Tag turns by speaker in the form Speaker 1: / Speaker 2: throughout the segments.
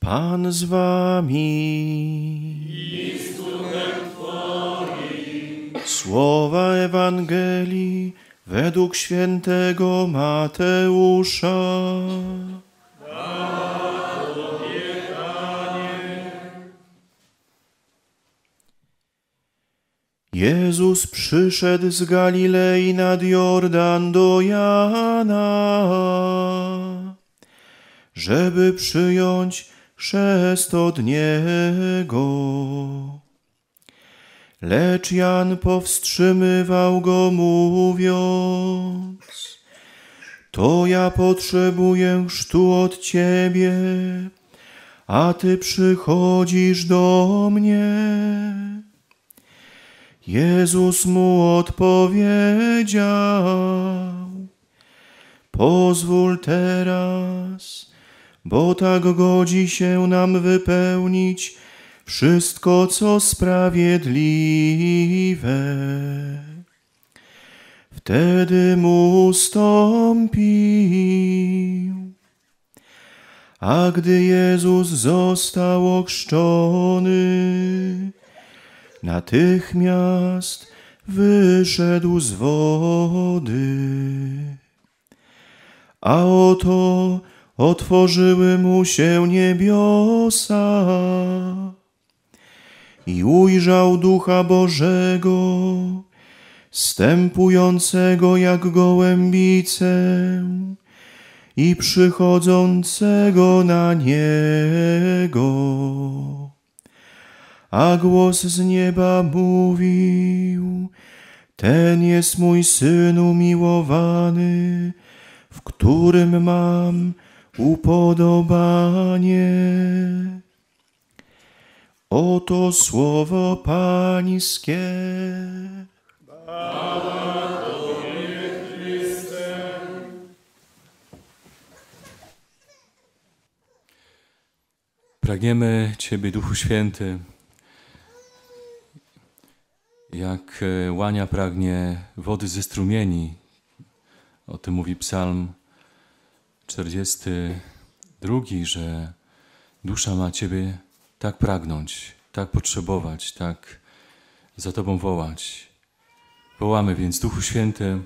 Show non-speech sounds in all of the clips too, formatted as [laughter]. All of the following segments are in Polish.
Speaker 1: Pan z wami. Twoim. Słowa Ewangelii według świętego Mateusza. Jezus przyszedł z Galilei nad Jordan do Jana, żeby przyjąć chrzest od niego. Lecz Jan powstrzymywał go, mówiąc: To ja potrzebuję chrztu od ciebie, a ty przychodzisz do mnie. Jezus mu odpowiedział: Pozwól teraz bo tak godzi się nam wypełnić wszystko, co sprawiedliwe. Wtedy mu ustąpił. A gdy Jezus został ochrzczony, natychmiast wyszedł z wody. A oto otworzyły mu się niebiosa i ujrzał Ducha Bożego, stępującego jak gołębice i przychodzącego na niego. A głos z nieba mówił, ten jest mój Syn umiłowany, w którym mam upodobanie. Oto słowo Pańskie.
Speaker 2: Pragniemy Ciebie, Duchu Święty, jak e, łania pragnie wody ze strumieni. O tym mówi psalm 42, że dusza ma Ciebie tak pragnąć, tak potrzebować, tak za Tobą wołać. Wołamy więc, Duchu Święty,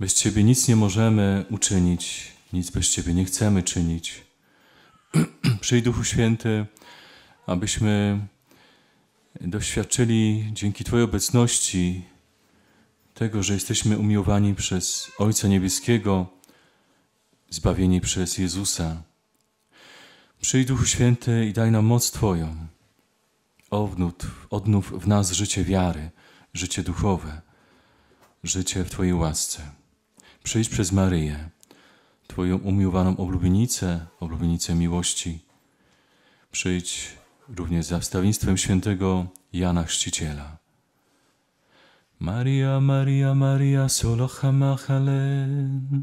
Speaker 2: bez Ciebie nic nie możemy uczynić, nic bez Ciebie nie chcemy czynić. [clears throat] Przyjdź Duchu Święty, abyśmy doświadczyli dzięki Twojej obecności tego, że jesteśmy umiłowani przez Ojca Niebieskiego, zbawieni przez Jezusa. Przyjdź Duchu Święty i daj nam moc Twoją. Odnów, odnów w nas życie wiary, życie duchowe, życie w Twojej łasce. Przyjdź przez Maryję, Twoją umiłowaną oblubienicę, oblubienicę miłości. Przyjdź również za wstawieństwem świętego Jana Chrzciciela. Maria, Maria, Maria, solo Machalen.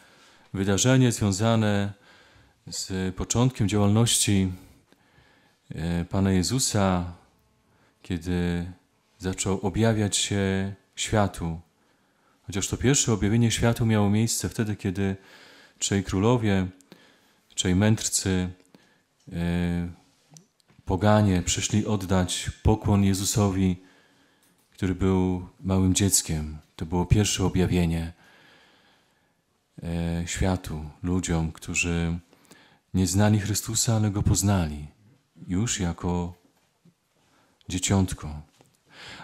Speaker 2: wydarzenie związane z początkiem działalności e, Pana Jezusa, kiedy zaczął objawiać się światu. Chociaż to pierwsze objawienie światu miało miejsce wtedy, kiedy trzej królowie, trzej mędrcy, e, poganie przyszli oddać pokłon Jezusowi, który był małym dzieckiem. To było pierwsze objawienie. E, światu, ludziom, którzy nie znali Chrystusa, ale go poznali już jako dzieciątko.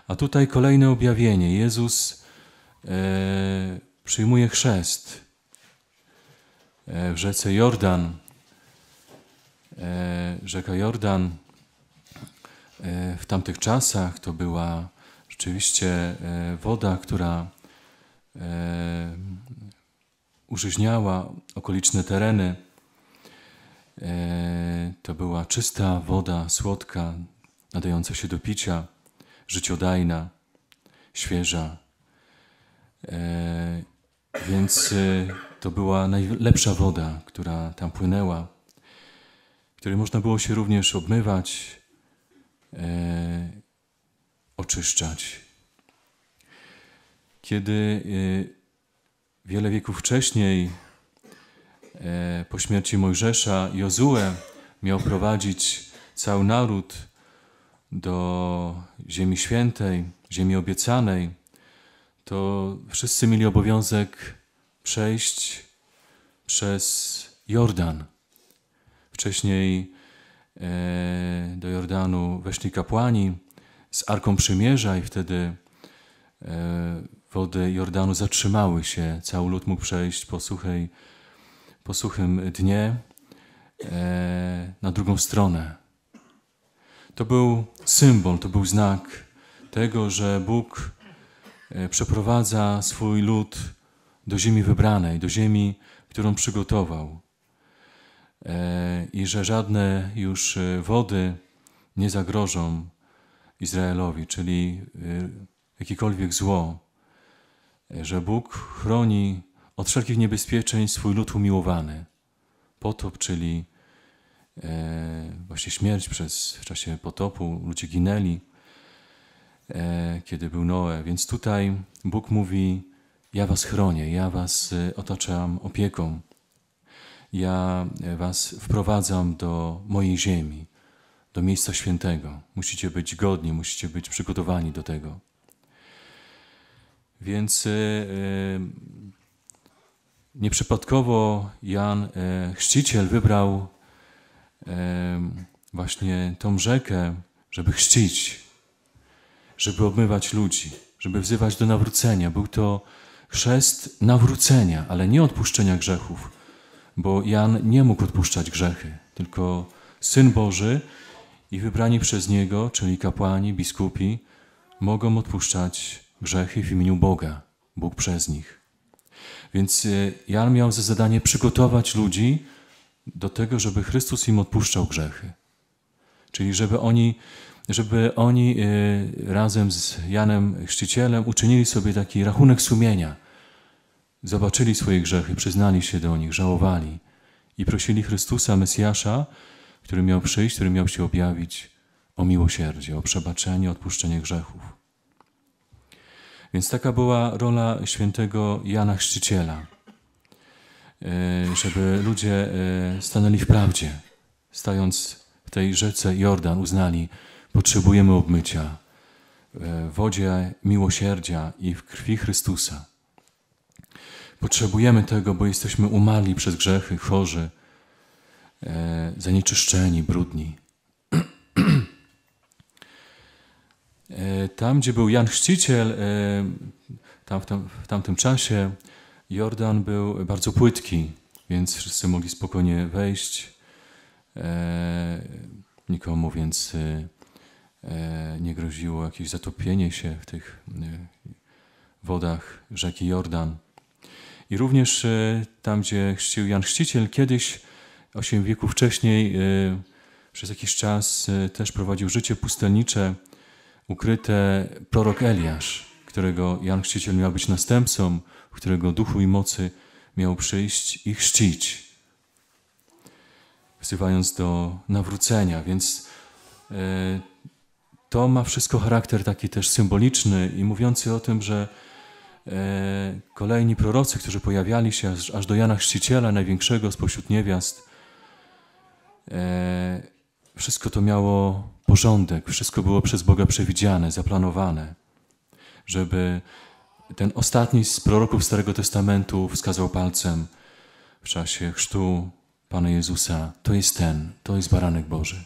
Speaker 2: A tutaj kolejne objawienie. Jezus e, przyjmuje chrzest e, w rzece Jordan. Rzeka Jordan w tamtych czasach to była rzeczywiście woda, która użyźniała okoliczne tereny. E, to była czysta woda, słodka, nadająca się do picia, życiodajna, świeża. E, więc e, to była najlepsza woda, która tam płynęła, której można było się również obmywać, oczyszczać. Kiedy wiele wieków wcześniej, e, po śmierci Mojżesza, Jozue miał prowadzić cały naród do Ziemi Świętej, Ziemi Obiecanej, to wszyscy mieli obowiązek przejść przez Jordan. Wcześniej e, do Jordanu weszli kapłani z Arką Przymierza i wtedy e, wody Jordanu zatrzymały się. Cały lud mógł przejść po, suchej, po suchym dnie e, na drugą stronę. To był symbol, to był znak tego, że Bóg e, przeprowadza swój lud do ziemi wybranej, do ziemi, którą przygotował. E, I że żadne już e, wody nie zagrożą Izraelowi, czyli jakikolwiek zło, że Bóg chroni od wszelkich niebezpieczeństw swój lud umiłowany. Potop, czyli e, właśnie śmierć przez, w czasie potopu, ludzie ginęli, e, kiedy był Noe. Więc tutaj Bóg mówi, ja was chronię, ja was e, otaczam opieką, ja was wprowadzam do mojej ziemi, do miejsca świętego. Musicie być godni, musicie być przygotowani do tego. Więc e, e, nieprzypadkowo Jan e, Chrzciciel wybrał właśnie tą rzekę, żeby chrzcić, żeby obmywać ludzi, żeby wzywać do nawrócenia. Był to chrzest nawrócenia, ale nie odpuszczenia grzechów, bo Jan nie mógł odpuszczać grzechy, tylko Syn Boży i wybrani przez Niego, czyli kapłani, biskupi, mogą odpuszczać grzechy w imieniu Boga, Bóg przez nich. Więc e, Jan miał za zadanie przygotować ludzi do tego, żeby Chrystus im odpuszczał grzechy. Czyli żeby oni, żeby oni e, razem z Janem Chrzcicielem uczynili sobie taki rachunek sumienia. Zobaczyli swoje grzechy, przyznali się do nich, żałowali i prosili Chrystusa, Mesjasza, który miał przyjść, który miał się objawić, o miłosierdzie, o przebaczenie, odpuszczenie grzechów. Więc taka była rola świętego Jana Chrzciciela, e, żeby ludzie e, stanęli w prawdzie, stając w tej rzece Jordan, uznali, potrzebujemy obmycia e, w wodzie miłosierdzia i w krwi Chrystusa. Potrzebujemy tego, bo jesteśmy umarli przez grzechy, chorzy, zanieczyszczeni, brudni. [clears throat] E, tam, gdzie był Jan Chrzciciel, e, tam, w, tam, w tamtym czasie Jordan był bardzo płytki, więc wszyscy mogli spokojnie wejść, e, nikomu więc nie groziło jakieś zatopienie się w tych wodach rzeki Jordan. I również tam, gdzie chrzcił Jan Chrzciciel, kiedyś, osiem wieków wcześniej, przez jakiś czas też prowadził życie pustelnicze, ukryte prorok Eliasz, którego Jan Chrzciciel miał być następcą, którego duchu i mocy miał przyjść i chrzcić, wzywając do nawrócenia. Więc e, to ma wszystko charakter taki też symboliczny i mówiący o tym, że e, kolejni prorocy, którzy pojawiali się aż, aż do Jana Chrzciciela, największego spośród niewiast, e, wszystko to miało porządek, wszystko było przez Boga przewidziane, zaplanowane, żeby ten ostatni z proroków Starego Testamentu wskazał palcem w czasie chrztu Pana Jezusa. To jest ten, to jest baranek Boży.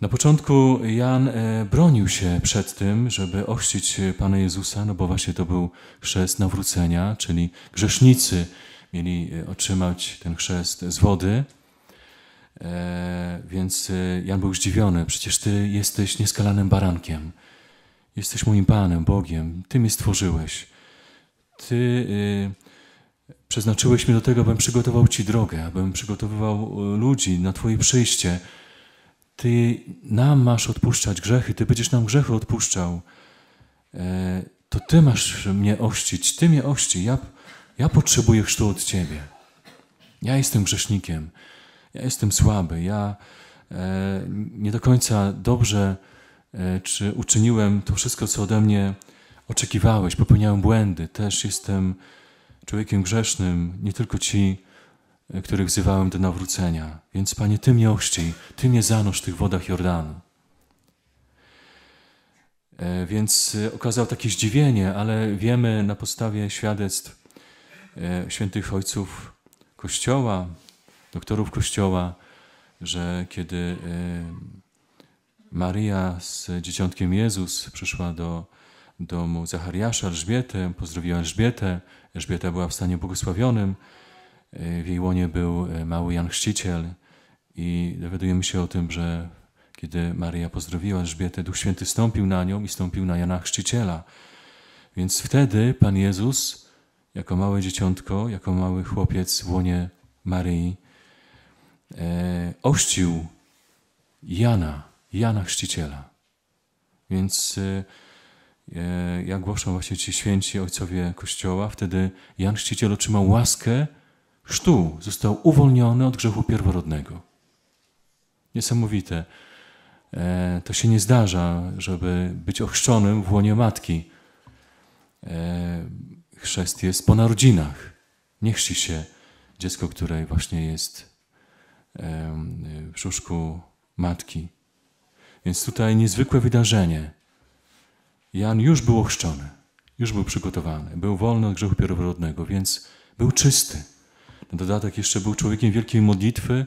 Speaker 2: Na początku Jan e, bronił się przed tym, żeby ochrzcić Pana Jezusa, no bo właśnie to był chrzest nawrócenia, czyli grzesznicy mieli e, otrzymać ten chrzest z wody. E, więc e, Jan był zdziwiony, przecież Ty jesteś nieskalanym barankiem. Jesteś moim Panem, Bogiem. Ty mnie stworzyłeś. Ty y, przeznaczyłeś mnie do tego, abym przygotował Ci drogę, abym przygotowywał e, ludzi na Twoje przyjście. Ty nam masz odpuszczać grzechy, Ty będziesz nam grzechy odpuszczał. To Ty masz mnie ościć, Ty mnie ości. Ja, ja potrzebuję chrztu od Ciebie. Ja jestem grzesznikiem ja jestem słaby, ja e, nie do końca dobrze e, czy uczyniłem to wszystko, co ode mnie oczekiwałeś, popełniałem błędy, też jestem człowiekiem grzesznym, nie tylko ci, e, których wzywałem do nawrócenia. Więc Panie, Ty mnie ochrzcij, Ty mnie zanurz w tych wodach Jordanu. Więc okazał takie zdziwienie, ale wiemy na podstawie świadectw świętych ojców Kościoła, doktorów Kościoła, że kiedy e, Maria z dzieciątkiem Jezus przyszła do domu Zachariasza, Elżbietę, pozdrowiła Elżbietę, Elżbieta była w stanie błogosławionym, e, w jej łonie był e, mały Jan Chrzciciel i dowiadujemy się o tym, że kiedy Maria pozdrowiła Elżbietę, Duch Święty stąpił na nią i stąpił na Jana Chrzciciela. Więc wtedy Pan Jezus, jako małe dzieciątko, jako mały chłopiec w łonie Maryi, e, Jana, Jana Chrzciciela. Więc e, e, jak głoszą właśnie ci święci ojcowie Kościoła, wtedy Jan Chrzciciel otrzymał łaskę chrztu, został uwolniony od grzechu pierworodnego. Niesamowite. E, to się nie zdarza, żeby być ochrzczonym w łonie matki. E, chrzest jest po narodzinach. Nie chrzci się dziecko, które właśnie jest w brzuszku matki. Więc tutaj niezwykłe wydarzenie. Jan już był ochrzczony, już był przygotowany, był wolny od grzechu pierworodnego, więc był czysty. Na dodatek jeszcze był człowiekiem wielkiej modlitwy,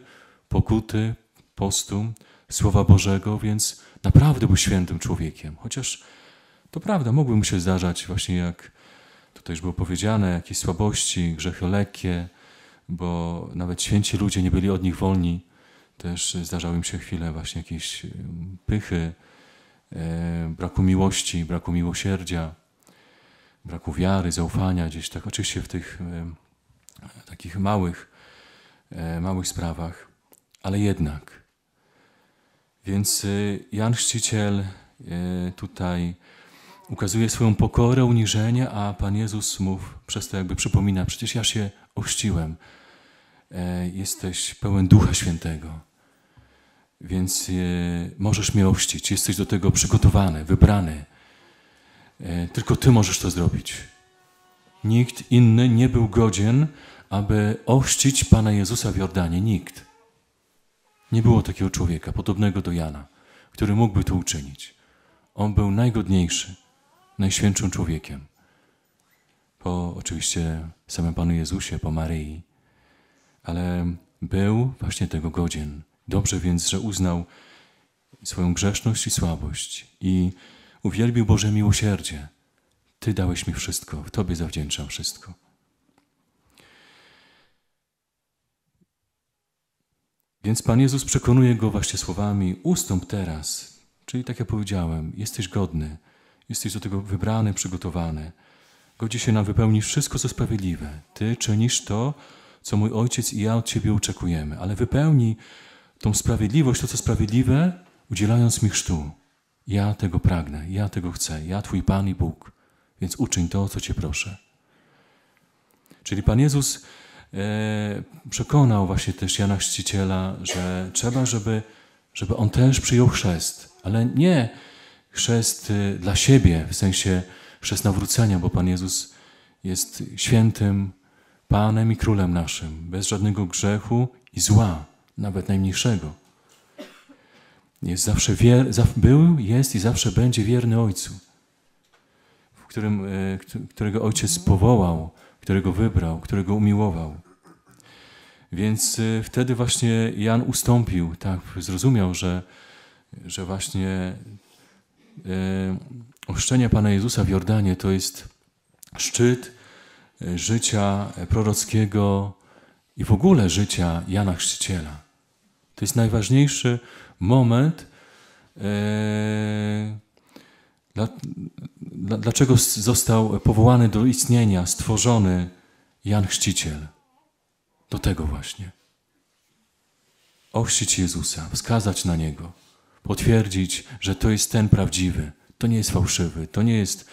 Speaker 2: pokuty, postu, Słowa Bożego, więc naprawdę był świętym człowiekiem. Chociaż to prawda, mogły mu się zdarzać właśnie jak tutaj już było powiedziane, jakieś słabości, grzechy lekkie, bo nawet święci ludzie nie byli od nich wolni. Też zdarzały im się chwile właśnie jakiejś e, pychy, e, braku miłości, braku miłosierdzia, braku wiary, zaufania gdzieś tak, oczywiście w tych e, takich małych, małych sprawach, ale jednak. Więc Jan Chrzciciel tutaj ukazuje swoją pokorę, uniżenie, a Pan Jezus mów przez to jakby przypomina, przecież ja się ochrzciłem. E, jesteś pełen Ducha Świętego, więc e, możesz mnie ochrzcić. Jesteś do tego przygotowany, wybrany. E, tylko Ty możesz to zrobić. Nikt inny nie był godzien, aby ochrzcić Pana Jezusa w Jordanie. Nikt. Nie było takiego człowieka, podobnego do Jana, który mógłby to uczynić. On był najgodniejszy, najświętszym człowiekiem po oczywiście samym Panu Jezusie, po Maryi, ale był właśnie tego godzien. Dobrze więc, że uznał swoją grzeszność i słabość i uwielbił Boże miłosierdzie. Ty dałeś mi wszystko, w Tobie zawdzięczam wszystko. Więc Pan Jezus przekonuje go właśnie słowami: Ustąp teraz. Czyli tak jak powiedziałem, jesteś godny, jesteś do tego wybrany, przygotowany. Godzi się nam wypełnić wszystko, co sprawiedliwe. Ty czynisz to, co mój ojciec i ja od Ciebie oczekujemy, ale wypełni tą sprawiedliwość, to co sprawiedliwe, udzielając mi chrztu. Ja tego pragnę, ja tego chcę, ja Twój Pan i Bóg, więc uczyń to, co Cię proszę. Czyli Pan Jezus e, przekonał właśnie też Jana Chrzciciela, że trzeba, żeby, żeby on też przyjął chrzest, ale nie chrzest e, dla siebie, w sensie przez nawrócenia, bo Pan Jezus jest świętym Panem i Królem naszym, bez żadnego grzechu i zła, nawet najmniejszego. Jest zawsze wier, był, jest i zawsze będzie wierny Ojcu, którym, e, którego Ojciec powołał, którego wybrał, którego umiłował. Więc e, wtedy właśnie Jan ustąpił, tak, zrozumiał, że, że właśnie e, Oszczenie Pana Jezusa w Jordanie to jest szczyt e, życia e, prorockiego i w ogóle życia Jana Chrzciciela. To jest najważniejszy moment, e, dlaczego został powołany do istnienia, stworzony Jan Chrzciciel. Do tego właśnie. Ochrzcić Jezusa, wskazać na Niego, potwierdzić, że to jest ten prawdziwy, to nie jest fałszywy, to nie jest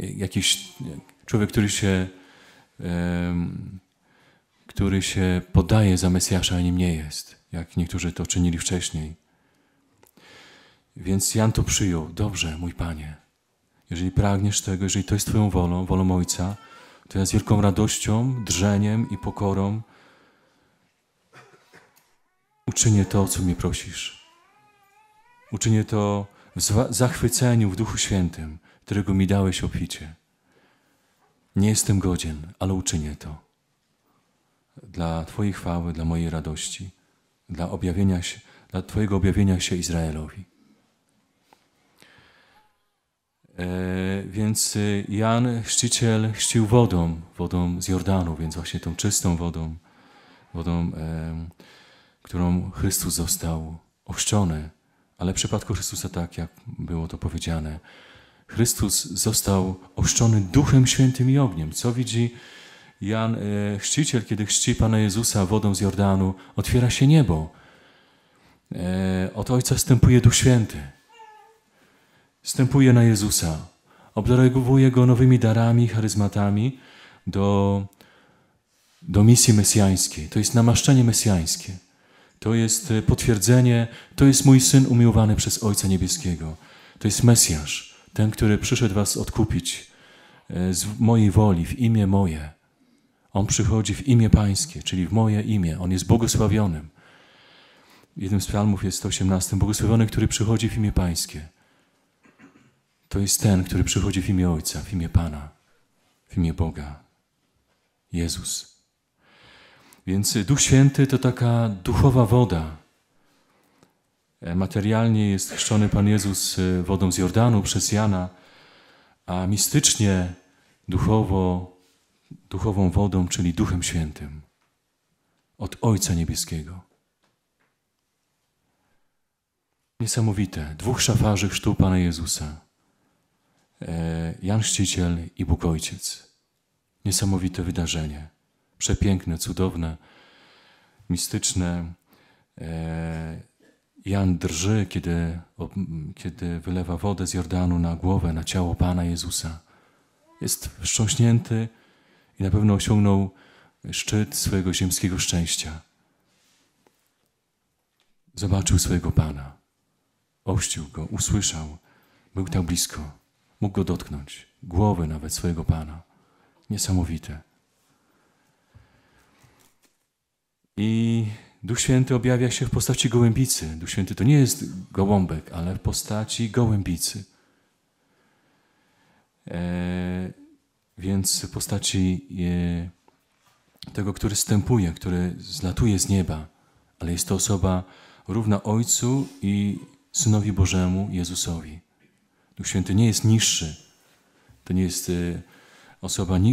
Speaker 2: e, jakiś e, człowiek, który się, który się podaje za Mesjasza, a nim nie jest, jak niektórzy to czynili wcześniej. Więc Jan to przyjął. Dobrze, mój Panie, jeżeli pragniesz tego, jeżeli to jest Twoją wolą, wolą Ojca, to ja z wielką radością, drżeniem i pokorą uczynię to, o co mnie prosisz. Uczynię to w zachwyceniu w Duchu Świętym, którego mi dałeś opicie. Nie jestem godzien, ale uczynię to. Dla Twojej chwały, dla mojej radości, dla, objawienia się, dla Twojego objawienia się Izraelowi. E, więc y, Jan Chrzciciel chrzcił wodą, wodą z Jordanu, więc właśnie tą czystą wodą, wodą, e, którą Chrystus został ochrzczony. Ale w przypadku Chrystusa, tak jak było to powiedziane, Chrystus został oszczony Duchem Świętym i ogniem. Co widzi Jan e, Chrzciciel, kiedy chrzci Pana Jezusa wodą z Jordanu? Otwiera się niebo. E, od Ojca wstępuje Duch Święty. Wstępuje na Jezusa. Obdarowuje Go nowymi darami, charyzmatami do, do misji mesjańskiej. To jest namaszczenie mesjańskie. To jest e, potwierdzenie, to jest mój Syn umiłowany przez Ojca Niebieskiego. To jest Mesjasz, ten, który przyszedł was odkupić e, z mojej woli, w imię moje. On przychodzi w imię Pańskie, czyli w moje imię. On jest błogosławionym. Jednym z psalmów jest 118. Błogosławiony, który przychodzi w imię Pańskie. To jest ten, który przychodzi w imię Ojca, w imię Pana, w imię Boga. Jezus. Więc Duch Święty to taka duchowa woda. E, materialnie jest chrzczony Pan Jezus e, wodą z Jordanu przez Jana, a mistycznie duchowo, duchową wodą, czyli Duchem Świętym od Ojca Niebieskiego. Niesamowite. Dwóch szafarzy chrztu Pana Jezusa. E, Jan Chrzciciel i Bóg Ojciec. Niesamowite wydarzenie przepiękne, cudowne, mistyczne. E, Jan drży, kiedy, kiedy wylewa wodę z Jordanu na głowę, na ciało Pana Jezusa. Jest wstrząśnięty i na pewno osiągnął szczyt swojego ziemskiego szczęścia. Zobaczył swojego Pana, ościł go, usłyszał, był tam blisko, mógł go dotknąć, głowy nawet swojego Pana. Niesamowite. I Duch Święty objawia się w postaci gołębicy. Duch Święty to nie jest gołąbek, ale w postaci gołębicy. E, więc w postaci e, tego, który stępuje, który zlatuje z nieba, ale jest to osoba równa Ojcu i Synowi Bożemu, Jezusowi. Duch Święty nie jest niższy. To nie jest e, osoba e, e,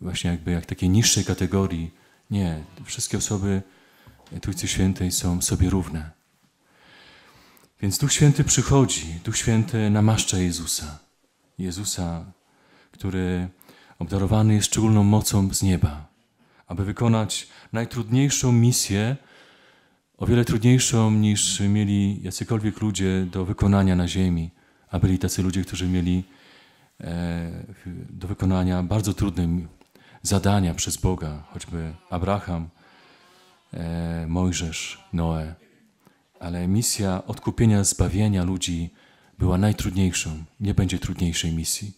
Speaker 2: właśnie jakby jak takiej niższej kategorii, nie, wszystkie osoby Trójcy Świętej są sobie równe. Więc Duch Święty przychodzi, Duch Święty namaszcza Jezusa. Jezusa, który obdarowany jest szczególną mocą z nieba, aby wykonać najtrudniejszą misję, o wiele trudniejszą niż mieli jacykolwiek ludzie do wykonania na ziemi, a byli tacy ludzie, którzy mieli e, do wykonania bardzo trudne zadania przez Boga, choćby Abraham, e, Mojżesz, Noe. Ale misja odkupienia, zbawienia ludzi była najtrudniejszą. Nie będzie trudniejszej misji.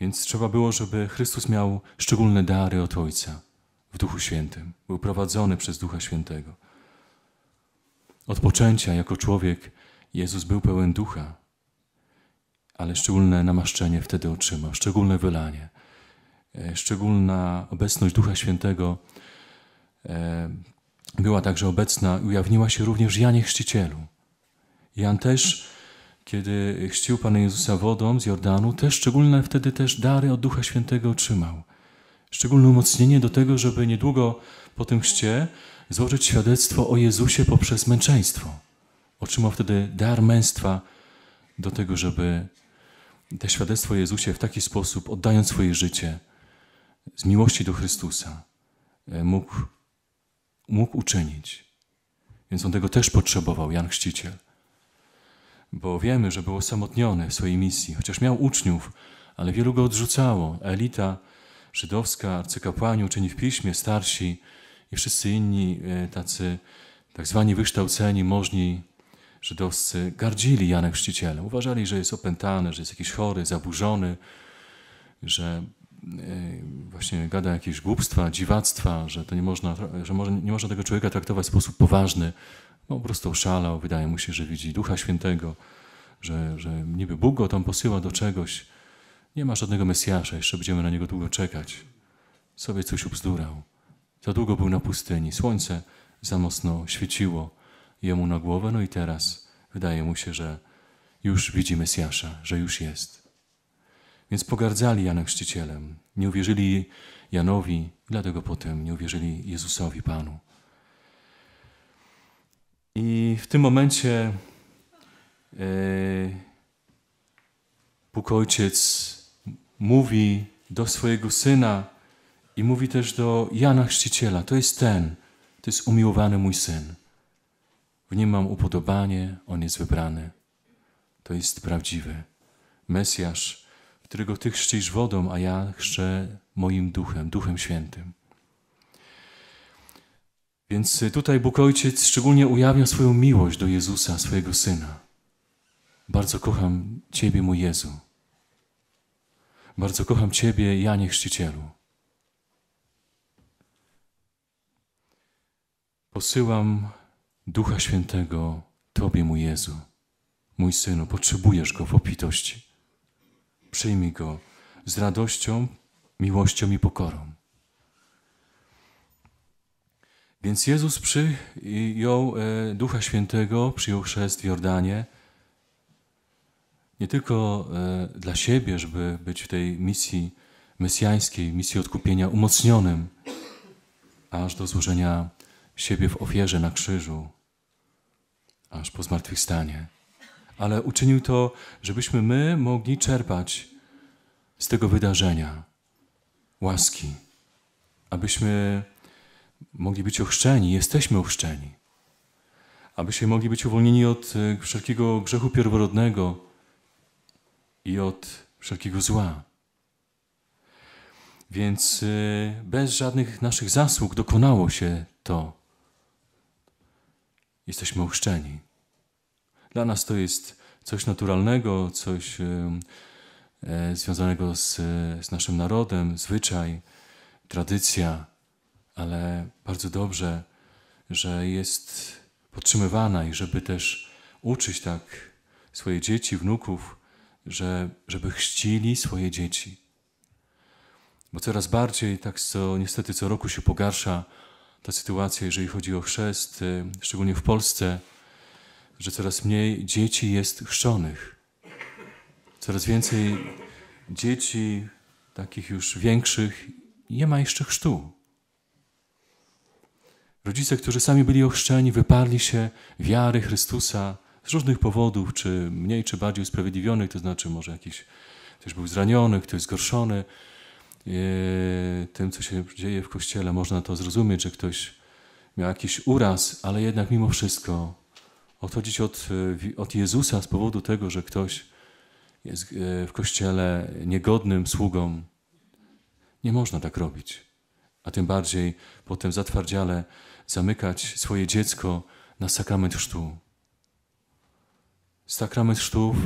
Speaker 2: Więc trzeba było, żeby Chrystus miał szczególne dary od Ojca w Duchu Świętym. Był prowadzony przez Ducha Świętego. Od poczęcia jako człowiek Jezus był pełen ducha, ale szczególne namaszczenie wtedy otrzymał, szczególne wylanie. E, szczególna obecność Ducha Świętego e, była także obecna ujawniła się również Janie Chrzcicielu. Jan też, kiedy chrzcił Pana Jezusa wodą z Jordanu, też szczególne wtedy też dary od Ducha Świętego otrzymał. Szczególne umocnienie do tego, żeby niedługo po tym chrzcie złożyć świadectwo o Jezusie poprzez męczeństwo. Otrzymał wtedy dar męstwa do tego, żeby te świadectwo o Jezusie w taki sposób, oddając swoje życie, z miłości do Chrystusa e, mógł, mógł uczynić. Więc on tego też potrzebował, Jan Chrzciciel. Bo wiemy, że był osamotniony w swojej misji, chociaż miał uczniów, ale wielu go odrzucało. Elita żydowska, arcykapłani, uczeni w piśmie, starsi i wszyscy inni e, tacy tak zwani wykształceni, możni żydowscy gardzili Janem Chrzcicielem. Uważali, że jest opętany, że jest jakiś chory, zaburzony, że E, właśnie gada jakieś głupstwa, dziwactwa, że to nie można, że może, nie można tego człowieka traktować w sposób poważny, no, po prostu oszalał, wydaje mu się, że widzi Ducha Świętego, że, że niby Bóg go tam posyła do czegoś. Nie ma żadnego Mesjasza, jeszcze będziemy na niego długo czekać. Sobie coś ubzdurał. Za długo był na pustyni, słońce za mocno świeciło jemu na głowę, no i teraz wydaje mu się, że już widzi Mesjasza, że już jest. Więc pogardzali Jana Chrzcicielem, nie uwierzyli Janowi, dlatego potem nie uwierzyli Jezusowi Panu. I w tym momencie e, Bóg Ojciec mówi do swojego syna i mówi też do Jana Chrzciciela: To jest ten, to jest umiłowany mój syn. W nim mam upodobanie, on jest wybrany. To jest prawdziwy Mesjasz którego Ty chrzcisz wodą, a ja chrzczę moim duchem, duchem świętym. Więc y, tutaj Bóg Ojciec szczególnie ujawnia swoją miłość do Jezusa, swojego Syna. Bardzo kocham Ciebie, mój Jezu. Bardzo kocham Ciebie, Janie Chrzcicielu. Posyłam Ducha Świętego Tobie, mój Jezu. Mój Synu, potrzebujesz Go w opitości przyjmij go z radością, miłością i pokorą. Więc Jezus przyjął e, Ducha Świętego, przyjął chrzest w Jordanie, nie tylko e, dla siebie, żeby być w tej misji mesjańskiej, misji odkupienia umocnionym, aż do złożenia siebie w ofierze na krzyżu, aż po zmartwychwstanie ale uczynił to, żebyśmy my mogli czerpać z tego wydarzenia łaski, abyśmy mogli być ochrzczeni, jesteśmy ochrzczeni, abyśmy mogli być uwolnieni od e, wszelkiego grzechu pierworodnego i od wszelkiego zła. Więc e, bez żadnych naszych zasług dokonało się to. Jesteśmy ochrzczeni. Dla nas to jest coś naturalnego, coś e, związanego z, z naszym narodem, zwyczaj, tradycja, ale bardzo dobrze, że jest podtrzymywana i żeby też uczyć tak swoje dzieci, wnuków, że, żeby chrzcili swoje dzieci. Bo coraz bardziej, tak co, niestety co roku się pogarsza ta sytuacja, jeżeli chodzi o chrzest, e, szczególnie w Polsce że coraz mniej dzieci jest chrzczonych. Coraz więcej dzieci, takich już większych, nie ma jeszcze chrztu. Rodzice, którzy sami byli ochrzczeni, wyparli się wiary Chrystusa z różnych powodów, czy mniej, czy bardziej usprawiedliwionych, to znaczy może jakiś ktoś był zraniony, ktoś zgorszony yy, tym, co się dzieje w Kościele. Można to zrozumieć, że ktoś miał jakiś uraz, ale jednak mimo wszystko odchodzić od, e, od Jezusa z powodu tego, że ktoś jest e, w kościele niegodnym sługą. Nie można tak robić. A tym bardziej potem zatwardziale zamykać swoje dziecko na sakrament chrztu. Sakrament chrztów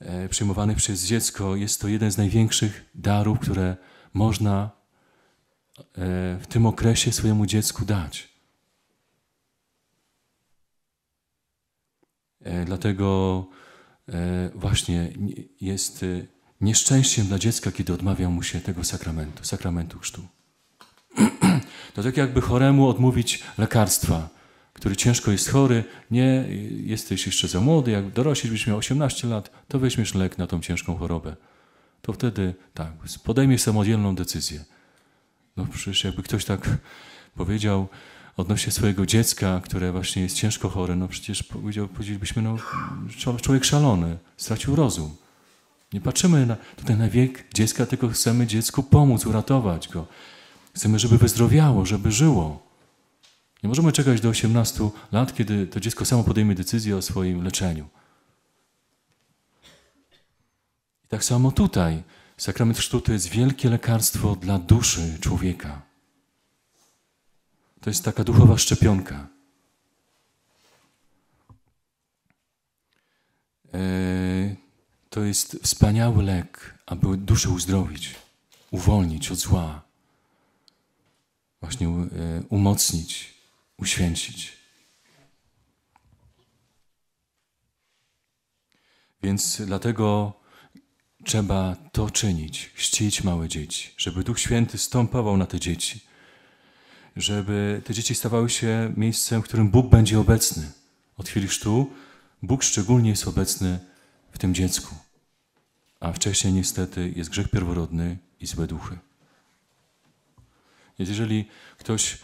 Speaker 2: e, przyjmowany przez dziecko jest to jeden z największych darów, które można w tym okresie swojemu dziecku dać. E, dlatego e, właśnie jest e, nieszczęściem dla dziecka, kiedy odmawia mu się tego sakramentu, sakramentu chrztu. [clears throat] To tak jakby choremu odmówić lekarstwa, który ciężko jest chory, nie, jesteś jeszcze za młody, jak doroślisz, byś miał 18 lat, to weźmiesz lek na tą ciężką chorobę. To wtedy tak, podejmiesz samodzielną decyzję. No przecież jakby ktoś tak [laughs] powiedział, odnośnie swojego dziecka, które właśnie jest ciężko chore, no przecież powiedzielibyśmy, no człowiek szalony, stracił rozum. Nie patrzymy na, tutaj na wiek dziecka, tylko chcemy dziecku pomóc, uratować go. Chcemy, żeby wyzdrowiało, żeby żyło. Nie możemy czekać do 18 lat, kiedy to dziecko samo podejmie decyzję o swoim leczeniu. I tak samo tutaj. Sakrament Chrztu to jest wielkie lekarstwo dla duszy człowieka. To jest taka duchowa szczepionka. E, to jest wspaniały lek, aby duszę uzdrowić, uwolnić od zła, właśnie e, umocnić, uświęcić. Więc dlatego trzeba to czynić, chcić małe dzieci, żeby Duch Święty stąpował na te dzieci żeby te dzieci stawały się miejscem, w którym Bóg będzie obecny. Od chwili chrztu Bóg szczególnie jest obecny w tym dziecku. A wcześniej niestety jest grzech pierworodny i złe duchy. Więc jeżeli ktoś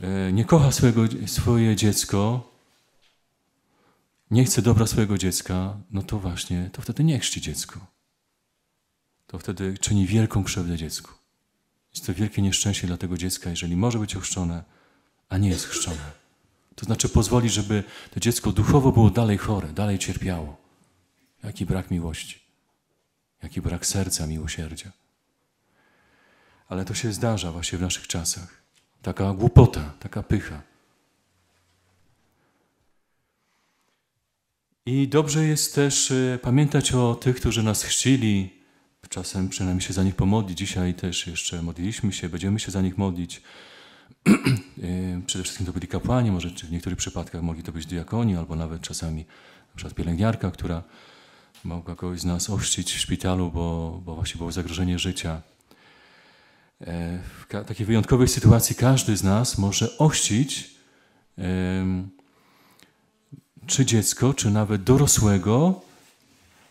Speaker 2: e, nie kocha swojego, swoje dziecko, nie chce dobra swojego dziecka, no to właśnie, to wtedy nie chrzci dziecko. To wtedy czyni wielką krzywdę dziecku. Jest to wielkie nieszczęście dla tego dziecka, jeżeli może być ochrzczone, a nie jest chrzczone. To znaczy pozwoli, żeby to dziecko duchowo było dalej chore, dalej cierpiało. Jaki brak miłości, jaki brak serca, miłosierdzia. Ale to się zdarza właśnie w naszych czasach. Taka głupota, taka pycha. I dobrze jest też y, pamiętać o tych, którzy nas chrzcili, czasem przynajmniej się za nich pomodlić. Dzisiaj też jeszcze modliliśmy się, będziemy się za nich modlić. [clears throat] E, przede wszystkim to byli kapłani, może w niektórych przypadkach mogli to być diakoni, albo nawet czasami na przykład pielęgniarka, która mogła kogoś z nas ościć w szpitalu, bo, bo właśnie było zagrożenie życia. E, w takiej wyjątkowej sytuacji każdy z nas może ościć, czy dziecko, czy nawet dorosłego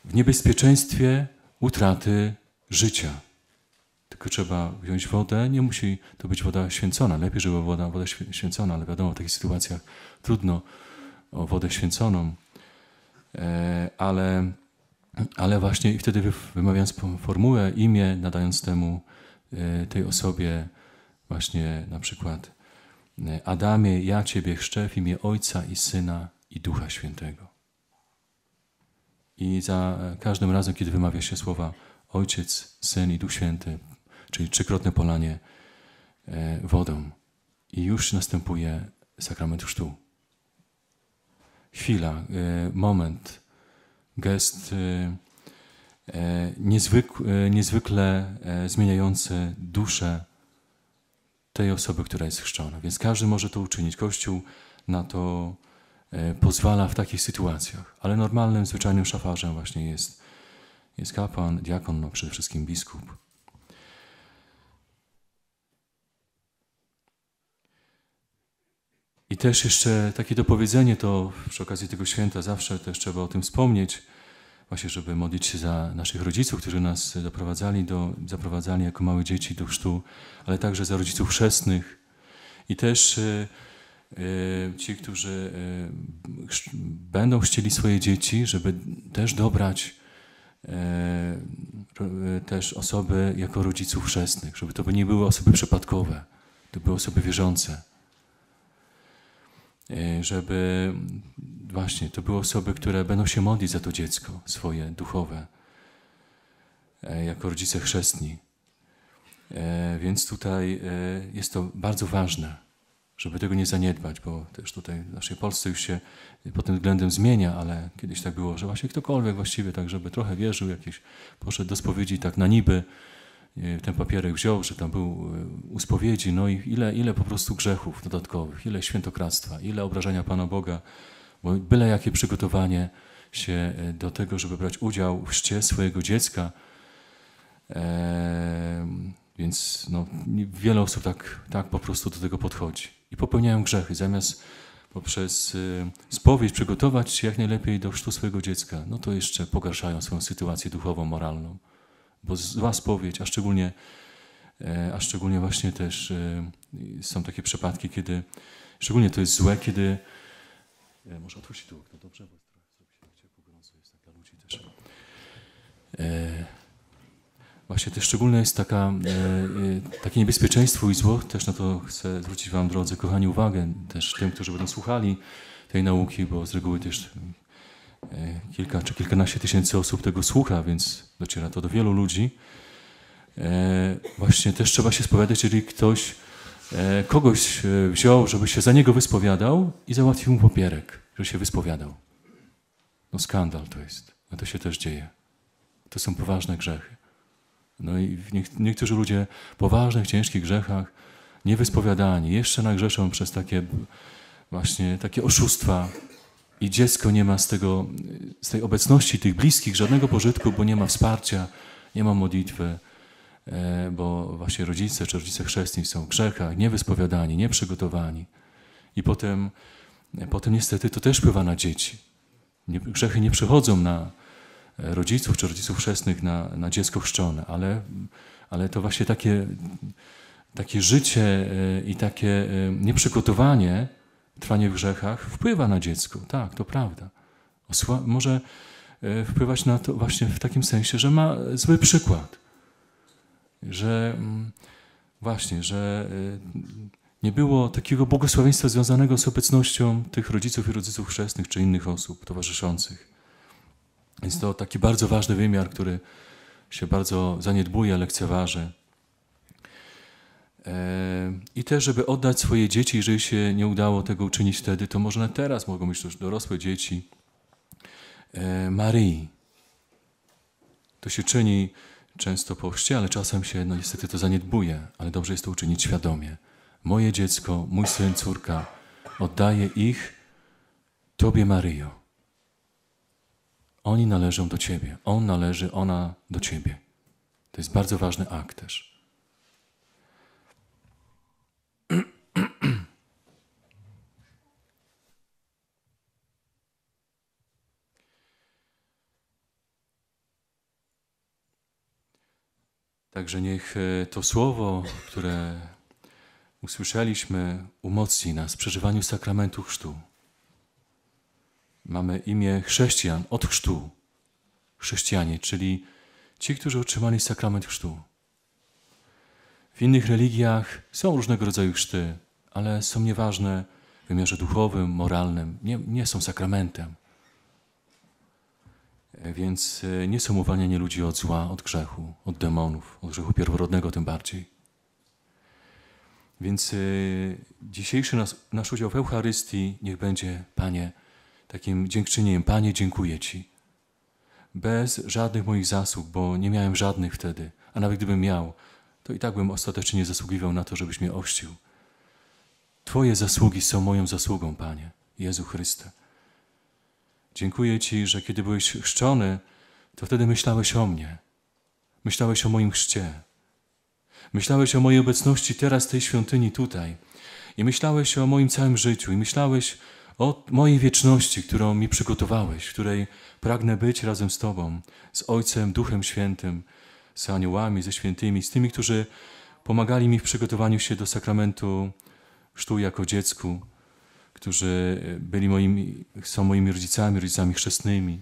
Speaker 2: w niebezpieczeństwie utraty życia. Tylko trzeba wziąć wodę, nie musi to być woda święcona. Lepiej, żeby była woda, woda święcona, ale wiadomo, w takich sytuacjach trudno o wodę święconą. E, ale, ale właśnie wtedy wymawiając formułę, imię, nadając temu e, tej osobie właśnie na przykład e, Adamie, ja Ciebie chrzczę w imię Ojca i Syna i Ducha Świętego. I za e, każdym razem, kiedy wymawia się słowa Ojciec, Syn i Duch Święty, czyli trzykrotne polanie e, wodą, i już następuje sakrament chrztu. Chwila, e, moment, gest niezwykle, zmieniający duszę tej osoby, która jest chrzczona. Więc każdy może to uczynić. Kościół na to E, pozwala w takich sytuacjach. Ale normalnym, zwyczajnym szafarzem właśnie jest, jest kapłan, diakon, no przede wszystkim biskup. I też jeszcze takie dopowiedzenie to przy okazji tego święta zawsze też trzeba o tym wspomnieć, właśnie żeby modlić się za naszych rodziców, którzy nas doprowadzali do, zaprowadzali jako małe dzieci do chrztu, ale także za rodziców chrzestnych. I też e, Y, ci, którzy y, będą chcieli swoje dzieci, żeby też dobrać y, też osoby jako rodziców chrzestnych, żeby to nie były osoby przypadkowe, to były osoby wierzące. Żeby właśnie to były osoby, które będą się modlić za to dziecko swoje duchowe, jako rodzice chrzestni. Więc tutaj jest to bardzo ważne żeby tego nie zaniedbać, bo też tutaj w naszej Polsce już się pod tym względem zmienia, ale kiedyś tak było, że właśnie ktokolwiek właściwie tak, żeby trochę wierzył, jakiś poszedł do spowiedzi tak na niby, e, ten papierek wziął, że tam był e, u spowiedzi, no i ile, ile po prostu grzechów dodatkowych, ile świętokradztwa, ile obrażenia Pana Boga, bo byle jakie przygotowanie się e, do tego, żeby brać udział w szcie swojego dziecka, Eee, więc no, wiele osób tak, tak po prostu do tego podchodzi i popełniają grzechy. Zamiast poprzez y, spowiedź przygotować się jak najlepiej do chrztu swojego dziecka, no to jeszcze pogarszają swoją sytuację duchową, moralną. Bo zła spowiedź, a szczególnie, e, a szczególnie właśnie też e, są takie przypadki, kiedy szczególnie to jest złe, kiedy e, może otwórz tu okno, dobrze? Bo trochę ciepło, gorąco jest tak dla ludzi też. Właśnie też szczególne jest taka, e, e, takie niebezpieczeństwo i zło, też na to chcę zwrócić Wam, drodzy kochani, uwagę, też tym, którzy będą słuchali tej nauki, bo z reguły też e, kilka czy kilkanaście tysięcy osób tego słucha, więc dociera to do wielu ludzi. E, właśnie też trzeba się spowiadać, jeżeli ktoś e, kogoś e, wziął, żeby się za niego wyspowiadał i załatwił mu popierek, że się wyspowiadał. No skandal to jest, a no to się też dzieje. To są poważne grzechy. No i niektórzy ludzie po ważnych, ciężkich grzechach, niewyspowiadani, jeszcze nagrzeszą przez takie właśnie takie oszustwa i dziecko nie ma z, tego, z tej obecności tych bliskich żadnego pożytku, bo nie ma wsparcia, nie ma modlitwy, e, bo właśnie rodzice czy rodzice chrzestni są w grzechach, niewyspowiadani, nieprzygotowani. I potem, potem niestety to też wpływa na dzieci. Grzechy nie przychodzą na, rodziców czy rodziców chrzestnych na, na dziecko chrzczone, ale, ale to właśnie takie, takie życie e, i takie e, nieprzygotowanie, trwanie w grzechach wpływa na dziecko. Tak, to prawda. Osła może e, wpływać na to właśnie w takim sensie, że ma zły przykład. Że mm, właśnie, że nie było takiego błogosławieństwa związanego z obecnością tych rodziców i rodziców chrzestnych czy innych osób towarzyszących. Więc to taki bardzo ważny wymiar, który się bardzo zaniedbuje, lekceważy. E, I też, żeby oddać swoje dzieci, jeżeli się nie udało tego uczynić wtedy, to może teraz mogą być już dorosłe dzieci e, Maryi. To się czyni często po chrzcie, ale czasem się no, niestety to zaniedbuje, ale dobrze jest to uczynić świadomie. Moje dziecko, mój syn, córka, oddaję ich Tobie, Maryjo. Oni należą do Ciebie. On należy, ona do Ciebie. To jest bardzo ważny akt też. Także niech e, to słowo, które usłyszeliśmy, umocni nas w przeżywaniu sakramentu chrztu. Mamy imię chrześcijan od chrztu. Chrześcijanie, czyli ci, którzy otrzymali sakrament chrztu. W innych religiach są różnego rodzaju chrzty, ale są nieważne w wymiarze duchowym, moralnym, nie, nie są sakramentem. E, więc e, nie są uwalnianie ludzi od zła, od grzechu, od demonów, od grzechu pierworodnego tym bardziej. Więc e, dzisiejszy nas, nasz udział w Eucharystii niech będzie, Panie, takim dziękczynieniem. Panie, dziękuję Ci. Bez żadnych moich zasług, bo nie miałem żadnych wtedy, a nawet gdybym miał, to i tak bym ostatecznie nie zasługiwał na to, żebyś mnie ościł. Twoje zasługi są moją zasługą, Panie, Jezu Chryste. Dziękuję Ci, że kiedy byłeś chrzczony, to wtedy myślałeś o mnie. Myślałeś o moim chrzcie. Myślałeś o mojej obecności teraz w tej świątyni tutaj. I myślałeś o moim całym życiu. I myślałeś o mojej wieczności, którą mi przygotowałeś, w której pragnę być razem z Tobą, z Ojcem, Duchem Świętym, z aniołami, ze świętymi, z tymi, którzy pomagali mi w przygotowaniu się do sakramentu chrztu jako dziecku, którzy byli moimi, są moimi rodzicami, rodzicami chrzestnymi,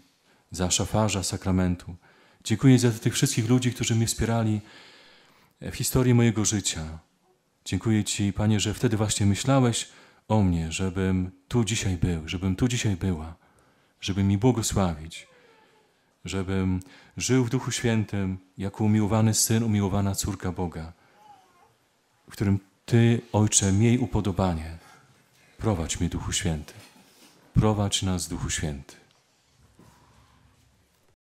Speaker 2: za szafarza sakramentu. Dziękuję za tych wszystkich ludzi, którzy mnie wspierali w historii mojego życia. Dziękuję Ci, Panie, że wtedy właśnie myślałeś o mnie, żebym tu dzisiaj był, żebym tu dzisiaj była, żeby mi błogosławić, żebym żył w Duchu Świętym jako umiłowany syn, umiłowana córka Boga, w którym Ty, Ojcze, miej upodobanie. Prowadź mnie, Duchu Święty. Prowadź nas, Duchu Święty.